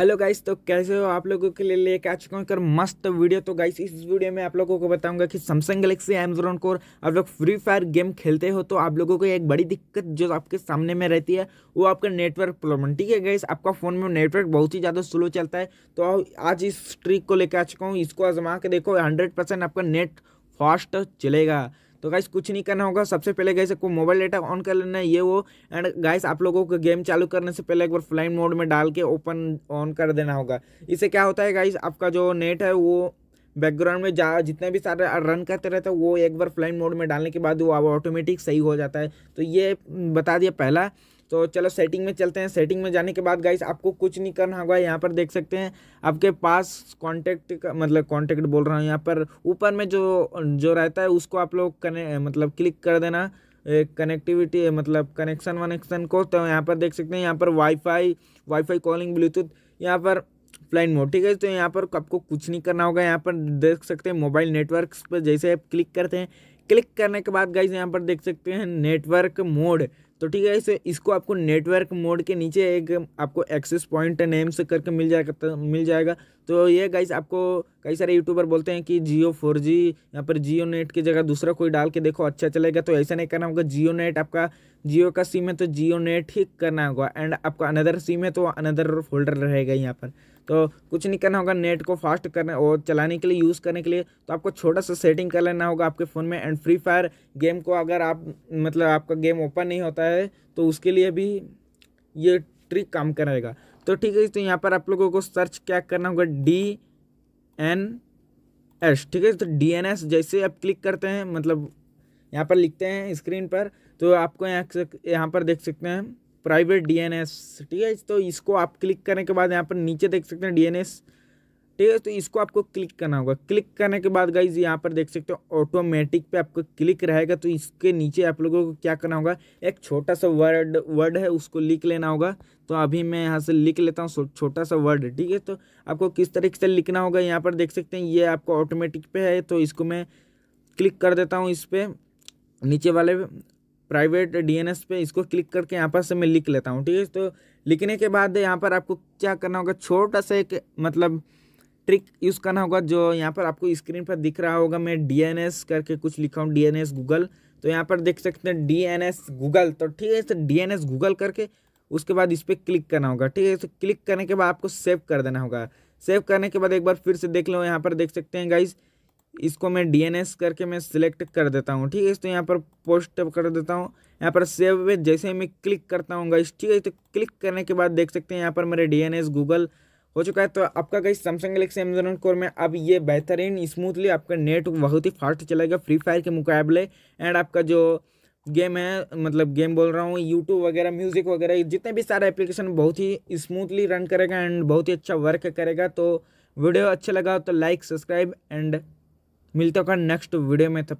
hello guys तो कैसे हो आप लोगों के लिए लेके आ चुका हूँ कर मस्त वीडियो तो गाइस इस वीडियो में आप लोगों को बताऊंगा कि सैमसंग गलेक्सी एमजोन कोर आप लोग फ्री फायर गेम खेलते हो तो आप लोगों को एक बड़ी दिक्कत जो आपके सामने में रहती है वो आपका नेटवर्क प्रॉब्लम ठीक है गाइस आपका फ़ोन में नेटवर्क बहुत ही ज़्यादा स्लो चलता है तो आज इस ट्रिक को लेकर आ चुका हूँ इसको आजमा के देखो हंड्रेड आपका नेट फास्ट चलेगा तो गाइस कुछ नहीं करना होगा सबसे पहले गाइस आपको मोबाइल डेटा ऑन कर लेना है ये वो एंड गाइस आप लोगों को गेम चालू करने से पहले एक बार फ्लाइन मोड में डाल के ओपन ऑन कर देना होगा इससे क्या होता है गाइस आपका जो नेट है वो बैकग्राउंड में जा जितने भी सारे रन करते रहते हैं वो एक बार फ्लाइन मोड में डालने के बाद वो ऑटोमेटिक सही हो जाता है तो ये बता दिया पहला तो चलो सेटिंग में चलते हैं सेटिंग में जाने के बाद गाइस आपको कुछ नहीं करना होगा यहाँ पर देख सकते हैं आपके पास कॉन्टैक्ट का मतलब कॉन्टैक्ट बोल रहा हूँ यहाँ पर ऊपर में जो जो रहता है उसको आप लोग कने मतलब क्लिक कर देना कनेक्टिविटी मतलब कनेक्शन वनेक्शन को तो यहाँ पर देख सकते हैं यहाँ पर वाईफाई वाईफाई कॉलिंग ब्लूटूथ यहाँ पर फ्लाइन मोड ठीक है तो यहाँ पर आपको कुछ नहीं करना होगा यहाँ पर देख सकते हैं मोबाइल नेटवर्क पर जैसे आप क्लिक करते हैं क्लिक करने के बाद गाइज यहाँ पर देख सकते हैं नेटवर्क मोड तो ठीक है इसे इसको आपको नेटवर्क मोड के नीचे एक आपको एक्सेस पॉइंट नेम से करके मिल जाएगा तो मिल जाएगा तो ये गाइस आपको कई सारे यूट्यूबर बोलते हैं कि जियो फोर जी यहाँ पर जियो नेट की जगह दूसरा कोई डाल के देखो अच्छा चलेगा तो ऐसा नहीं करना होगा जियो नेट आपका जियो का सिम है तो जियो नेट ही करना होगा एंड आपका अनदर सिम है तो अनदर फोल्डर रहेगा यहाँ पर तो कुछ नहीं करना होगा नेट को फास्ट करने और चलाने के लिए यूज़ करने के लिए तो आपको छोटा सा सेटिंग कर लेना होगा आपके फ़ोन में एंड फ्री फायर गेम को अगर आप मतलब आपका गेम ओपन नहीं होता है तो उसके लिए भी ये ट्रिक काम करेगा तो ठीक है तो यहाँ पर आप लोगों को सर्च क्या करना होगा डी एन एस ठीक है तो डी एन एस जैसे आप क्लिक करते हैं मतलब यहाँ पर लिखते हैं स्क्रीन पर तो आपको यहाँ यहाँ पर देख सकते हैं प्राइवेट डीएनएस ठीक है तो इसको आप क्लिक करने के बाद यहाँ पर नीचे देख सकते हैं डीएनएस ठीक है तो इसको आपको क्लिक करना होगा क्लिक करने के बाद गाइज यहाँ पर देख सकते हो ऑटोमेटिक पे आपको क्लिक रहेगा तो इसके नीचे आप लोगों को क्या करना होगा एक छोटा सा वर्ड वर्ड है उसको लिख लेना होगा तो अभी मैं यहाँ से लिख लेता हूँ छोटा सा वर्ड ठीक है तो आपको किस तरीके से लिखना होगा यहाँ पर देख सकते हैं ये आपको ऑटोमेटिक पे है तो इसको मैं क्लिक कर देता हूँ इस पर नीचे वाले प्राइवेट डीएनएस पे इसको क्लिक करके यहाँ पर से मैं लिख लेता हूँ ठीक है तो लिखने के बाद यहाँ पर आपको क्या करना होगा छोटा सा एक मतलब ट्रिक यूज़ करना होगा जो यहाँ पर आपको स्क्रीन पर दिख रहा होगा मैं डीएनएस करके कुछ लिखा हूँ डीएनएस गूगल तो यहाँ पर देख सकते हैं डीएनएस गूगल तो ठीक है तो डीएनएस गूगल करके उसके बाद इस पर क्लिक करना होगा ठीक है तो क्लिक करने के बाद आपको सेव कर देना होगा सेव करने के बाद एक बार फिर से देख लो यहाँ पर देख सकते हैं गाइज़ इसको मैं एस करके मैं सिलेक्ट कर देता हूँ ठीक है तो यहाँ पर पोस्ट कर देता हूँ यहाँ पर सेव पे जैसे ही मैं क्लिक करता हूँ गाइस ठीक है तो क्लिक करने के बाद देख सकते हैं यहाँ पर मेरे एस गूगल हो चुका है तो आपका guys Samsung Galaxy M core में अब ये बेहतरीन स्मूथली आपका नेट बहुत ही फास्ट चलेगा फ्री फायर के मुकाबले एंड आपका जो गेम है मतलब गेम बोल रहा हूँ यूट्यूब वगैरह म्यूज़िक वगैरह जितने भी सारे एप्लीकेशन बहुत ही स्मूथली रन करेगा एंड बहुत ही अच्छा वर्क करेगा तो वीडियो अच्छा लगा तो लाइक सब्सक्राइब एंड मिलते होगा नेक्स्ट वीडियो में तब